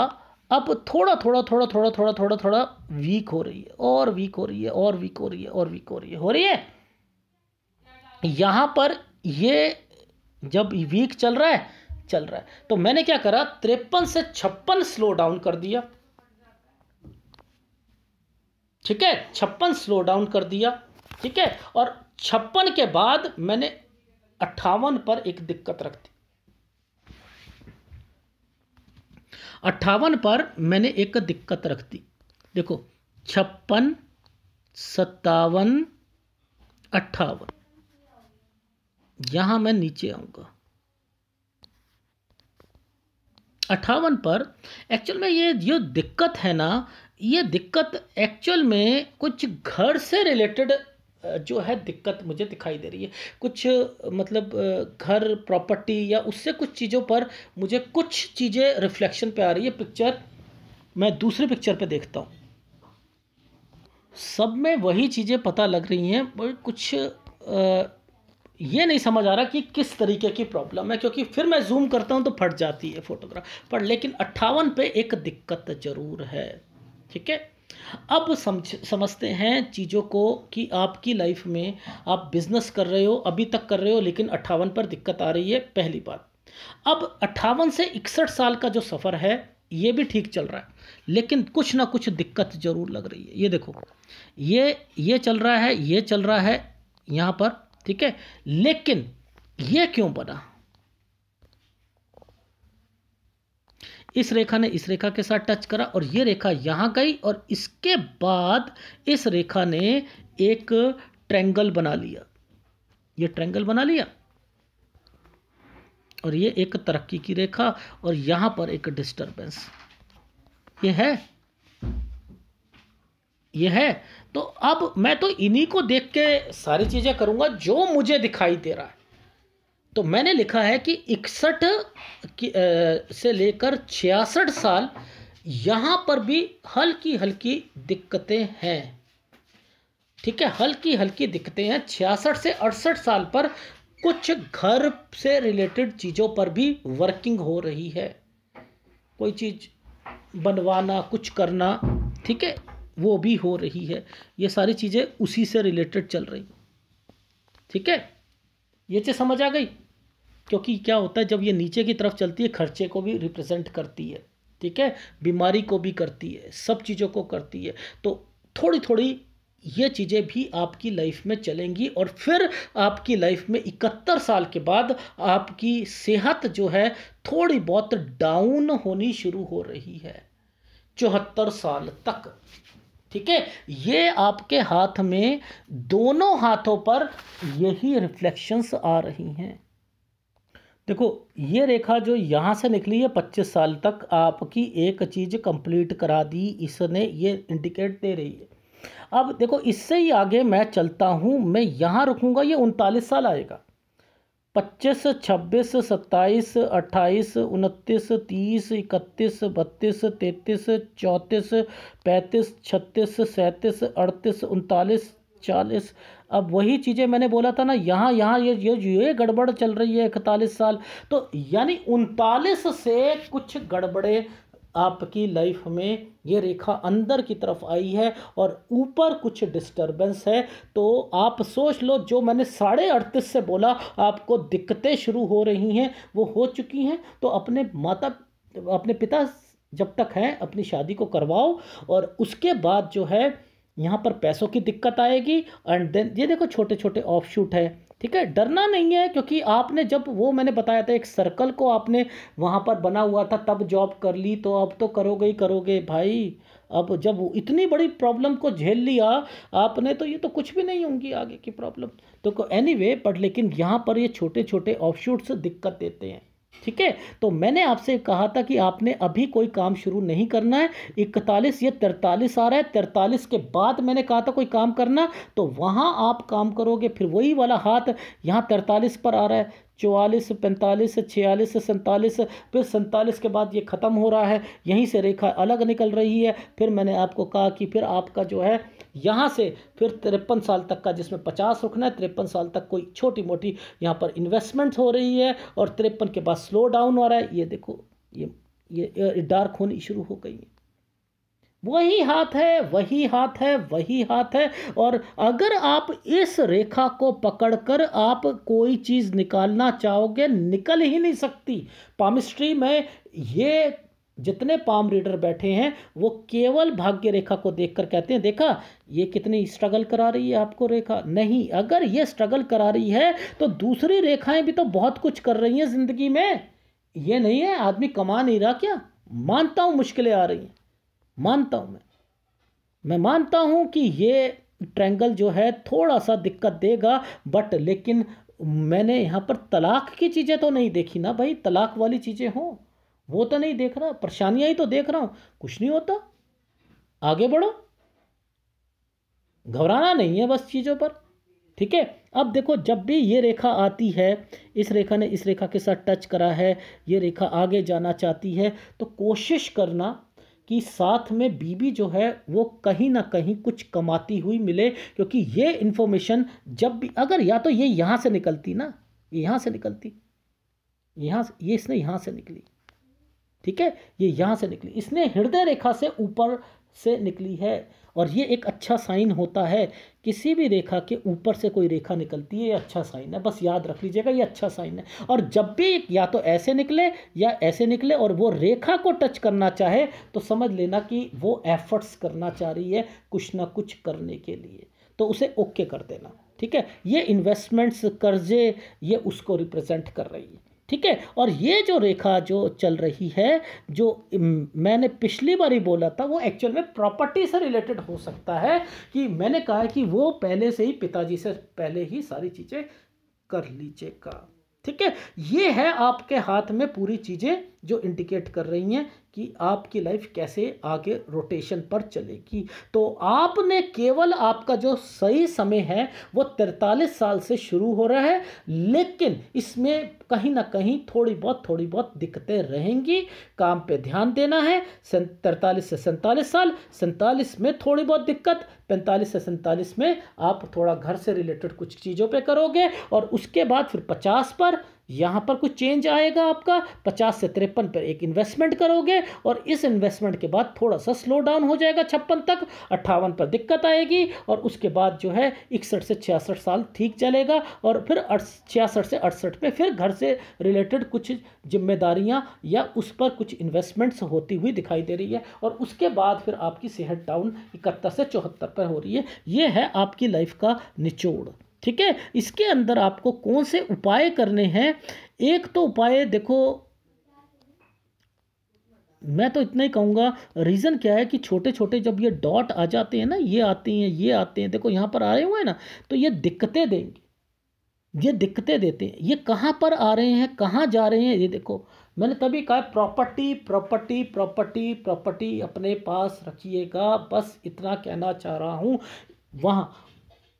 अब थोड़ा थोड़ा थोड़ा थोड़ा थोड़ा थोड़ा थोड़ा वीक हो रही है और वीक हो रही है और वीक हो रही है और वीक हो रही है हो रही है यहां पर ये जब वीक चल रहा है चल रहा है तो मैंने क्या करा त्रेपन से छप्पन स्लो डाउन कर दिया ठीक है छप्पन स्लो डाउन कर दिया ठीक है और छप्पन के बाद मैंने अट्ठावन पर एक दिक्कत रख दी अट्ठावन पर मैंने एक दिक्कत रख दी देखो छप्पन सत्तावन अट्ठावन यहां मैं नीचे आऊंगा अट्ठावन पर एक्चुअल में ये जो दिक्कत है ना ये दिक्कत एक्चुअल में कुछ घर से रिलेटेड जो है दिक्कत मुझे दिखाई दे रही है कुछ मतलब घर प्रॉपर्टी या उससे कुछ चीज़ों पर मुझे कुछ चीज़ें रिफ्लेक्शन पे आ रही है पिक्चर मैं दूसरे पिक्चर पे देखता हूँ सब में वही चीज़ें पता लग रही हैं कुछ ये नहीं समझ आ रहा कि किस तरीके की प्रॉब्लम है क्योंकि फिर मैं जूम करता हूँ तो फट जाती है फोटोग्राफ पर लेकिन अट्ठावन पे एक दिक्कत ज़रूर है ठीक है अब समझ समझते हैं चीज़ों को कि आपकी लाइफ में आप बिज़नेस कर रहे हो अभी तक कर रहे हो लेकिन अट्ठावन पर दिक्कत आ रही है पहली बात अब अट्ठावन से इकसठ साल का जो सफ़र है ये भी ठीक चल रहा है लेकिन कुछ ना कुछ दिक्कत ज़रूर लग रही है ये देखो ये ये चल रहा है ये चल रहा है यहाँ पर ठीक है लेकिन ये क्यों बना इस रेखा ने इस रेखा के साथ टच करा और ये रेखा यहाँ गई और इसके बाद इस रेखा ने एक ट्रेंगल बना लिया ये ट्रेंगल बना लिया और ये एक तरक्की की रेखा और यहाँ पर एक डिस्टरबेंस ये है ये है तो अब मैं तो इन्हीं को देख के सारी चीज़ें करूंगा जो मुझे दिखाई दे रहा है तो मैंने लिखा है कि इकसठ से लेकर छियासठ साल यहाँ पर भी हल्की हल्की दिक्कतें हैं ठीक है हल्की हल्की दिक्कतें हैं छियासठ से अड़सठ साल पर कुछ घर से रिलेटेड चीज़ों पर भी वर्किंग हो रही है कोई चीज़ बनवाना कुछ करना ठीक है वो भी हो रही है ये सारी चीज़ें उसी से रिलेटेड चल रही ठीक है ये चीज़ समझ आ गई क्योंकि क्या होता है जब ये नीचे की तरफ चलती है खर्चे को भी रिप्रेजेंट करती है ठीक है बीमारी को भी करती है सब चीज़ों को करती है तो थोड़ी थोड़ी ये चीज़ें भी आपकी लाइफ में चलेंगी और फिर आपकी लाइफ में इकहत्तर साल के बाद आपकी सेहत जो है थोड़ी बहुत डाउन होनी शुरू हो रही है चौहत्तर साल तक ठीक है ये आपके हाथ में दोनों हाथों पर यही रिफ्लेक्शंस आ रही हैं देखो ये रेखा जो यहाँ से निकली है पच्चीस साल तक आपकी एक चीज़ कंप्लीट करा दी इसने ये इंडिकेट दे रही है अब देखो इससे ही आगे मैं चलता हूँ मैं यहाँ रुकूँगा ये उनतालीस साल आएगा पच्चीस छब्बीस सत्ताईस अट्ठाईस उनतीस तीस इकतीस बत्तीस तैंतीस चौंतीस पैंतीस छत्तीस सैंतीस अड़तीस उनतालीस चालीस अब वही चीज़ें मैंने बोला था ना यहाँ यहाँ ये ये ये गड़बड़ चल रही है इकतालीस साल तो यानी उनतालीस से कुछ गड़बड़े आपकी लाइफ में ये रेखा अंदर की तरफ आई है और ऊपर कुछ डिस्टरबेंस है तो आप सोच लो जो मैंने साढ़े अड़तीस से बोला आपको दिक्कतें शुरू हो रही हैं वो हो चुकी हैं तो अपने माता अपने पिता जब तक हैं अपनी शादी को करवाओ और उसके बाद जो है यहाँ पर पैसों की दिक्कत आएगी एंड देन ये देखो छोटे छोटे ऑफ शूट है ठीक है डरना नहीं है क्योंकि आपने जब वो मैंने बताया था एक सर्कल को आपने वहाँ पर बना हुआ था तब जॉब कर ली तो अब तो करोगे ही करोगे भाई अब जब इतनी बड़ी प्रॉब्लम को झेल लिया आपने तो ये तो कुछ भी नहीं होंगी आगे की प्रॉब्लम तो एनी anyway, वे बट लेकिन यहाँ पर ये छोटे छोटे ऑफ दिक्कत देते हैं ठीक है तो मैंने आपसे कहा था कि आपने अभी कोई काम शुरू नहीं करना है इकतालीस या तैतालीस आ रहा है तिरतालीस के बाद मैंने कहा था कोई काम करना तो वहाँ आप काम करोगे फिर वही वाला हाथ यहाँ तैतालीस पर आ रहा है चौवालीस पैंतालीस छियालीस सैंतालीस फिर सैंतालीस के बाद ये ख़त्म हो रहा है यहीं से रेखा अलग निकल रही है फिर मैंने आपको कहा कि फिर आपका जो है यहाँ से फिर तिरपन साल तक का जिसमें पचास रुकना है तिरपन साल तक कोई छोटी मोटी यहाँ पर इन्वेस्टमेंट हो रही है और तिरपन के बाद स्लो डाउन हो रहा है ये देखो ये ये डार्क होनी शुरू हो गई है वही हाथ है वही हाथ है वही हाथ है और अगर आप इस रेखा को पकड़कर आप कोई चीज़ निकालना चाहोगे निकल ही नहीं सकती पामिस्ट्री में ये जितने पाम रीडर बैठे हैं वो केवल भाग्य रेखा को देखकर कहते हैं देखा ये कितनी स्ट्रगल करा रही है आपको रेखा नहीं अगर ये स्ट्रगल करा रही है तो दूसरी रेखाएं भी तो बहुत कुछ कर रही हैं ज़िंदगी में ये नहीं है आदमी कमा नहीं रहा क्या मानता हूँ मुश्किलें आ रही हैं मानता हूँ मैं मैं मानता हूं कि ये ट्रैंगल जो है थोड़ा सा दिक्कत देगा बट लेकिन मैंने यहां पर तलाक की चीज़ें तो नहीं देखी ना भाई तलाक वाली चीज़ें हों वो तो नहीं देख रहा परेशानियां ही तो देख रहा हूँ कुछ नहीं होता आगे बढ़ो घबराना नहीं है बस चीज़ों पर ठीक है अब देखो जब भी ये रेखा आती है इस रेखा ने इस रेखा के साथ टच करा है ये रेखा आगे जाना चाहती है तो कोशिश करना कि साथ में बीबी जो है वो कहीं ना कहीं कुछ कमाती हुई मिले क्योंकि ये इन्फॉर्मेशन जब भी अगर या तो ये यहाँ से निकलती ना यहाँ से निकलती यहाँ से ये इसने यहाँ से निकली ठीक है ये यहाँ से निकली इसने हृदय रेखा से ऊपर से निकली है और ये एक अच्छा साइन होता है किसी भी रेखा के ऊपर से कोई रेखा निकलती है ये अच्छा साइन है बस याद रख लीजिएगा ये अच्छा साइन है और जब भी या तो ऐसे निकले या ऐसे निकले और वो रेखा को टच करना चाहे तो समझ लेना कि वो एफर्ट्स करना चाह रही है कुछ ना कुछ करने के लिए तो उसे ओके कर देना ठीक है ये इन्वेस्टमेंट्स कर्जे ये उसको रिप्रेजेंट कर रही है ठीक है और ये जो रेखा जो चल रही है जो मैंने पिछली बार ही बोला था वो एक्चुअल में प्रॉपर्टी से रिलेटेड हो सकता है कि मैंने कहा कि वो पहले से ही पिताजी से पहले ही सारी चीज़ें कर लीजिएगा ठीक है ये है आपके हाथ में पूरी चीज़ें जो इंडिकेट कर रही हैं कि आपकी लाइफ कैसे आगे रोटेशन पर चलेगी तो आपने केवल आपका जो सही समय है वो तिरतालीस साल से शुरू हो रहा है लेकिन इसमें कहीं ना कहीं थोड़ी बहुत थोड़ी बहुत दिक्कतें रहेंगी काम पे ध्यान देना है तिरतालीस से सैंतालीस साल सैंतालीस में थोड़ी बहुत दिक्कत पैंतालीस से सैंतालीस में आप थोड़ा घर से रिलेटेड कुछ चीज़ों पे करोगे और उसके बाद फिर पचास पर यहाँ पर कुछ चेंज आएगा आपका पचास से तिरपन पर एक इन्वेस्टमेंट करोगे और इस इन्वेस्टमेंट के बाद थोड़ा सा स्लो डाउन हो जाएगा छप्पन तक अट्ठावन पर दिक्कत आएगी और उसके बाद जो है इकसठ से छियासठ साल ठीक चलेगा और फिर छियासठ से अड़सठ पे फिर घर से रिलेटेड कुछ जिम्मेदारियाँ या उस पर कुछ इन्वेस्टमेंट्स होती हुई दिखाई दे रही है और उसके बाद फिर आपकी सेहत डाउन इकहत्तर से चौहत्तर पर हो रही है ये है आपकी लाइफ का निचोड़ ठीक है इसके अंदर आपको कौन से उपाय करने हैं एक तो उपाय देखो मैं तो इतना ही कहूँगा रीज़न क्या है कि छोटे छोटे जब ये डॉट आ जाते हैं ना ये आते हैं ये आते हैं देखो यहाँ पर आ रहे हुए हैं ना तो ये दिक्कतें देंगे ये दिक्कतें देते हैं ये कहाँ पर आ रहे हैं कहाँ जा रहे हैं ये देखो मैंने तभी कहा प्रॉपर्टी प्रॉपर्टी प्रॉपर्टी प्रॉपर्टी अपने पास रखिएगा बस इतना कहना चाह रहा हूँ वहाँ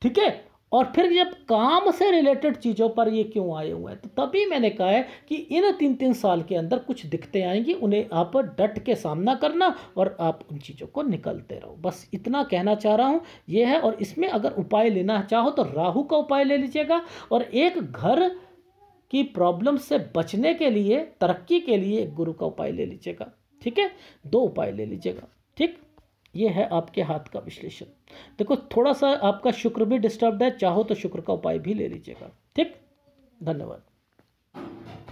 ठीक है और फिर जब काम से रिलेटेड चीज़ों पर ये क्यों आए हुए हैं तो तभी मैंने कहा है कि इन तीन तीन साल के अंदर कुछ दिखते आएंगी उन्हें आप डट के सामना करना और आप उन चीज़ों को निकलते रहो बस इतना कहना चाह रहा हूँ ये है और इसमें अगर उपाय लेना चाहो तो राहु का उपाय ले लीजिएगा और एक घर की प्रॉब्लम से बचने के लिए तरक्की के लिए एक गुरु का उपाय ले लीजिएगा ठीक है दो उपाय ले लीजिएगा ये है आपके हाथ का विश्लेषण देखो थोड़ा सा आपका शुक्र भी डिस्टर्ब है चाहो तो शुक्र का उपाय भी ले लीजिएगा ठीक धन्यवाद